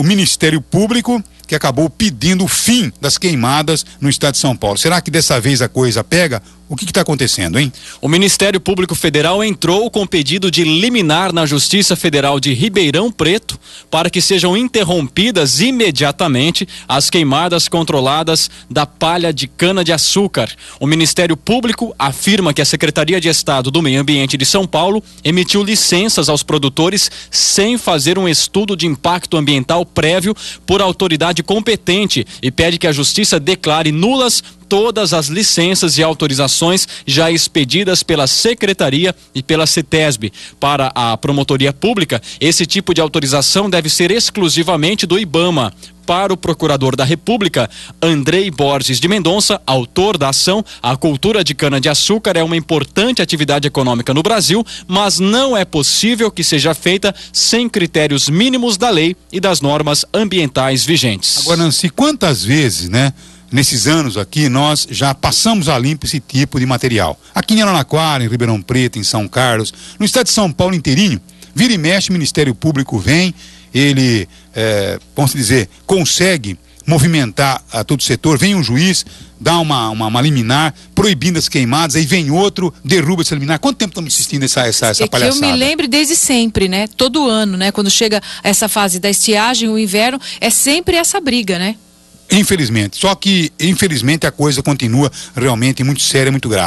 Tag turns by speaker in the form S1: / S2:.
S1: o Ministério Público que acabou pedindo o fim das queimadas no estado de São Paulo.
S2: Será que dessa vez a coisa pega? O que está acontecendo, hein? O Ministério Público Federal entrou com pedido de liminar na Justiça Federal de Ribeirão Preto para que sejam interrompidas imediatamente as queimadas controladas da palha de cana-de-açúcar. O Ministério Público afirma que a Secretaria de Estado do Meio Ambiente de São Paulo emitiu licenças aos produtores sem fazer um estudo de impacto ambiental prévio por autoridade competente e pede que a Justiça declare nulas todas as licenças e autorizações já expedidas pela Secretaria e pela CETESB. Para a Promotoria Pública, esse tipo de autorização deve ser exclusivamente do IBAMA. Para o Procurador da República, Andrei Borges de Mendonça, autor da ação, a cultura de cana-de-açúcar é uma importante atividade econômica no Brasil, mas não é possível que seja feita sem critérios mínimos da lei e das normas ambientais vigentes.
S1: Agora, Nancy, quantas vezes, né? nesses anos aqui, nós já passamos a limpo esse tipo de material. Aqui em Aranaquara, em Ribeirão Preto, em São Carlos, no estado de São Paulo inteirinho, vira e mexe, o Ministério Público vem, ele, é, vamos dizer, consegue movimentar a todo o setor, vem um juiz, dá uma, uma, uma liminar, proibindo as queimadas, aí vem outro, derruba essa liminar. Quanto tempo estamos assistindo essa, essa, essa é palhaçada? eu me
S3: lembro desde sempre, né? Todo ano, né? Quando chega essa fase da estiagem, o inverno, é sempre essa briga, né?
S1: Infelizmente. Só que, infelizmente, a coisa continua realmente muito séria, muito grave.